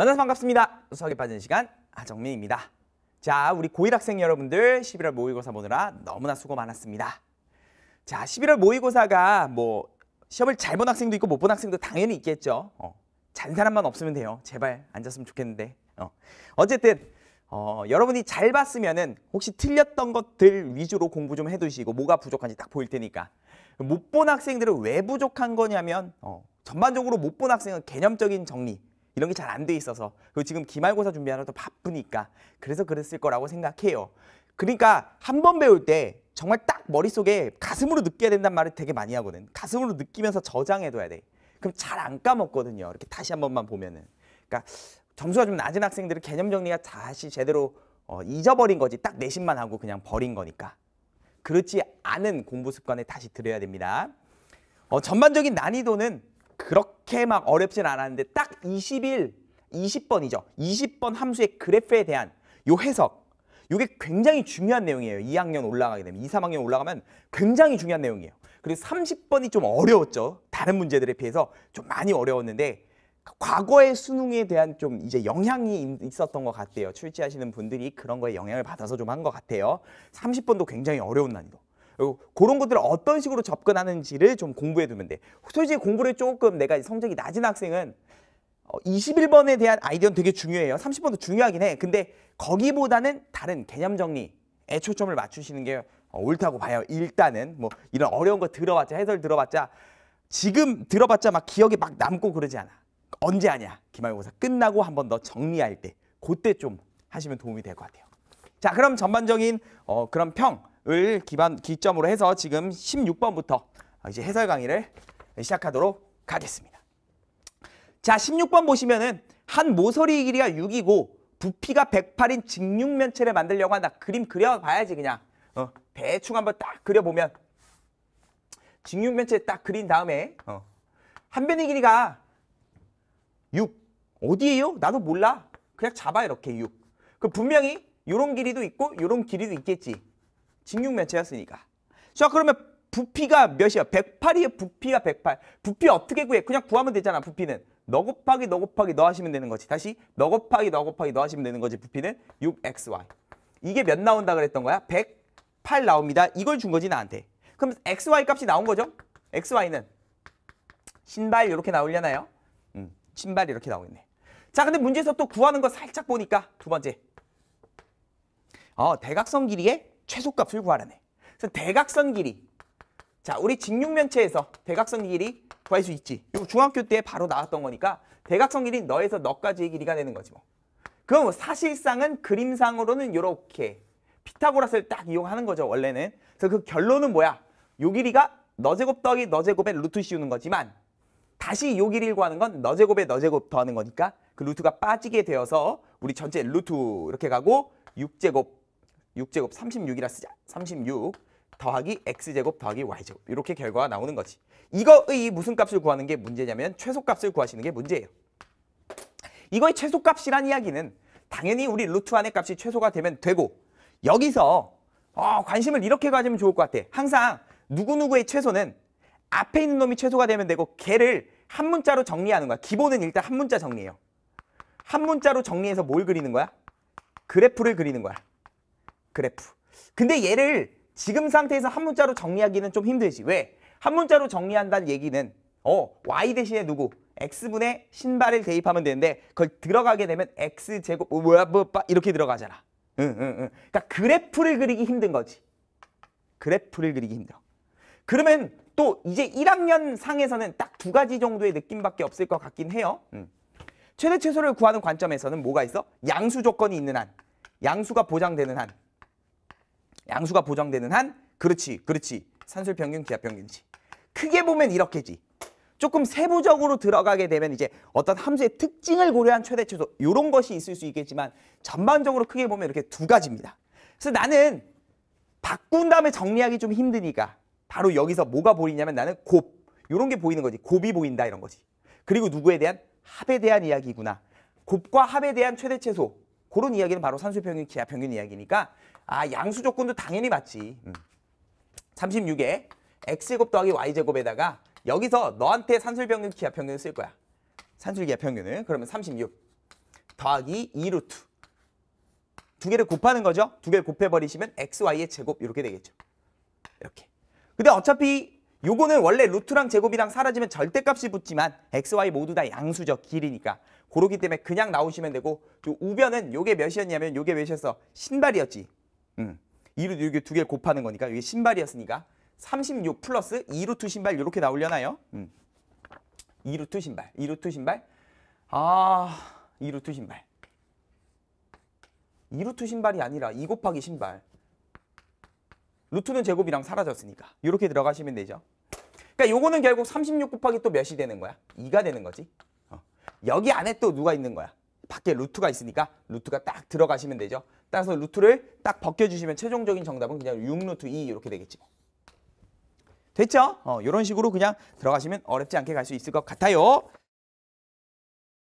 만나서 반갑습니다. 수학에 빠진 시간 아정민입니다. 자, 우리 고1 학생 여러분들 11월 모의고사 보느라 너무나 수고 많았습니다. 자, 11월 모의고사가 뭐 시험을 잘 본 학생도 있고 못 본 학생도 당연히 있겠죠. 어, 잔 사람만 없으면 돼요. 제발 앉았으면 좋겠는데. 어. 어쨌든 어, 여러분이 잘 봤으면은 혹시 틀렸던 것들 위주로 공부 좀 해두시고 뭐가 부족한지 딱 보일 테니까 못 본 학생들은 왜 부족한 거냐면 어, 전반적으로 못 본 학생은 개념적인 정리 이런 게 잘 안 돼 있어서 그리고 지금 기말고사 준비하느라 바쁘니까 그래서 그랬을 거라고 생각해요. 그러니까 한 번 배울 때 정말 딱 머릿속에 가슴으로 느껴야 된단 말을 되게 많이 하거든. 가슴으로 느끼면서 저장해둬야 돼. 그럼 잘 안 까먹거든요. 이렇게 다시 한 번만 보면은. 그러니까 점수가 좀 낮은 학생들은 개념 정리가 다시 제대로 어, 잊어버린 거지. 딱 내신만 하고 그냥 버린 거니까. 그렇지 않은 공부 습관에 다시 들여야 됩니다. 어, 전반적인 난이도는 그렇게 그렇게 막 어렵진 않았는데 딱 20일, 20번이죠. 20번 함수의 그래프에 대한 요 해석. 요게 굉장히 중요한 내용이에요. 2학년 올라가게 되면, 2, 3학년 올라가면 굉장히 중요한 내용이에요. 그리고 30번이 좀 어려웠죠. 다른 문제들에 비해서 좀 많이 어려웠는데 과거의 수능에 대한 좀 이제 영향이 있었던 것 같아요. 출제하시는 분들이 그런 거에 영향을 받아서 좀 한 것 같아요. 30번도 굉장히 어려운 난이도. 어, 그런 것들을 어떤 식으로 접근하는지를 좀 공부해 두면 돼. 솔직히 공부를 조금 내가 성적이 낮은 학생은 21번에 어, 대한 아이디어는 되게 중요해요. 30번도 중요하긴 해. 근데 거기보다는 다른 개념 정리에 초점을 맞추시는 게 어, 옳다고 봐요. 일단은 뭐 이런 어려운 거 들어봤자 해설 들어봤자 지금 들어봤자 막 기억에 막 남고 그러지 않아. 언제 하냐? 기말고사 끝나고 한 번 더 정리할 때 그때 좀 하시면 도움이 될 것 같아요. 자, 그럼 전반적인 어, 그런 평을 기반 기점으로 해서 지금 16번부터 이제 해설 강의를 시작하도록 하겠습니다. 자, 16번 보시면은 한 모서리 길이가 6이고 부피가 108인 직육면체를 만들려고 한다. 그림 그려봐야지 그냥. 어, 대충 한번 딱 그려보면 직육면체 딱 그린 다음에 어. 한 변의 길이가 6. 어디에요? 나도 몰라. 그냥 잡아 이렇게 6. 그 분명히 요런 길이도 있고 요런 길이도 있겠지. 직육면체였으니까. 자 그러면 부피가 몇이야? 108이에요. 부피가 108. 부피 어떻게 구해? 그냥 구하면 되잖아. 부피는. 너 곱하기 너 곱하기 너 하시면 되는 거지. 다시 너 곱하기 너 곱하기 너 하시면 되는 거지. 부피는 6xy. 이게 몇 나온다 그랬던 거야? 108 나옵니다. 이걸 준 거지 나한테. 그럼 xy 값이 나온 거죠? xy는 신발 이렇게 나오려나요? 음, 신발 이렇게 나오겠네. 자, 근데 문제에서 또 구하는 거 살짝 보니까 두 번째. 어, 대각선 길이의 최소값을 구하라네. 그래서 대각선 길이. 자, 우리 직육면체에서 대각선 길이 구할 수 있지. 이거 중학교 때 바로 나왔던 거니까 대각선 길이 너에서 너까지의 길이가 되는 거지 뭐. 그럼 뭐 사실상은 그림상으로는 이렇게 피타고라스를 딱 이용하는 거죠 원래는. 그래서 그 결론은 뭐야? 요 길이가 너 제곱 더하기 너 제곱에 루트 씌우는 거지만 다시 요 길이를 구하는 건 너 제곱에 너 제곱 더하는 거니까 그 루트가 빠지게 되어서 우리 전체 루트 이렇게 가고 6제곱 6제곱 36이라 쓰자. 36 더하기 x제곱 더하기 y제곱 이렇게 결과가 나오는 거지. 이거의 무슨 값을 구하는 게 문제냐면 최소값을 구하시는 게 문제예요. 이거의 최소값이란 이야기는 당연히 우리 루트 안의 값이 최소가 되면 되고 여기서 어, 관심을 이렇게 가지면 좋을 것 같아. 항상 누구누구의 최소는 앞에 있는 놈이 최소가 되면 되고 걔를 한 문자로 정리하는 거야. 기본은 일단 한 문자 정리해요. 한 문자로 정리해서 뭘 그리는 거야? 그래프를 그리는 거야. 그래프. 근데 얘를 지금 상태에서 한 문자로 정리하기는 좀 힘들지. 왜? 한 문자로 정리한다는 얘기는 어 y 대신에 누구? x분의 신발을 대입하면 되는데 그걸 들어가게 되면 x제곱 어, 뭐야 뭐빠 이렇게 들어가잖아. 응, 응, 응. 그러니까 그래프를 그리기 힘든 거지. 그래프를 그리기 힘들어. 그러면 또 이제 1학년 상에서는 딱 두 가지 정도의 느낌밖에 없을 것 같긴 해요. 음. 최대 최소를 구하는 관점에서는 뭐가 있어? 양수 조건이 있는 한. 양수가 보장되는 한. 양수가 보정되는 한 그렇지 그렇지 산술 평균 기압 평균치 크게 보면 이렇게지 조금 세부적으로 들어가게 되면 이제 어떤 함수의 특징을 고려한 최대 최소 이런 것이 있을 수 있겠지만 전반적으로 크게 보면 이렇게 두 가지입니다 그래서 나는 바꾼 다음에 정리하기 좀 힘드니까 바로 여기서 뭐가 보이냐면 나는 곱 이런 게 보이는 거지 곱이 보인다 이런 거지 그리고 누구에 대한 합에 대한 이야기구나 곱과 합에 대한 최대 최소 그런 이야기는 바로 산술평균, 기압평균 이야기니까 아 양수 조건도 당연히 맞지. 음. 36에 x제곱 더하기 y제곱에다가 여기서 너한테 산술평균, 기하평균 을쓸 거야. 산술기하평균을. 그러면 36 더하기 2루트. 두 개를 곱하는 거죠. 두 개를 곱해버리시면 xy의 제곱 이렇게 되겠죠. 이렇게. 근데 어차피 요거는 원래 루트랑 제곱이랑 사라지면 절대값이 붙지만 xy 모두 다 양수적 길이니까 고러기 때문에 그냥 나오시면 되고 우변은 요게 몇이었냐면 요게 몇이었어? 신발이었지. 2루트 음. 이렇게 두 개 곱하는 거니까 이게 신발이었으니까 36 플러스 2루트 신발 이렇게 나오려나요? 음. 2루트 신발, 2루트 신발. 아, 2루트 신발. 2루트 신발이 아니라 2 곱하기 신발. 루트는 제곱이랑 사라졌으니까 이렇게 들어가시면 되죠. 그러니까 요거는 결국 36 곱하기 또 몇이 되는 거야? 2가 되는 거지. 어. 여기 안에 또 누가 있는 거야? 밖에 루트가 있으니까 루트가 딱 들어가시면 되죠. 따라서 루트를 딱 벗겨주시면 최종적인 정답은 그냥 6루트 2 이렇게 되겠지. 뭐. 됐죠? 어, 이런 식으로 그냥 들어가시면 어렵지 않게 갈 수 있을 것 같아요.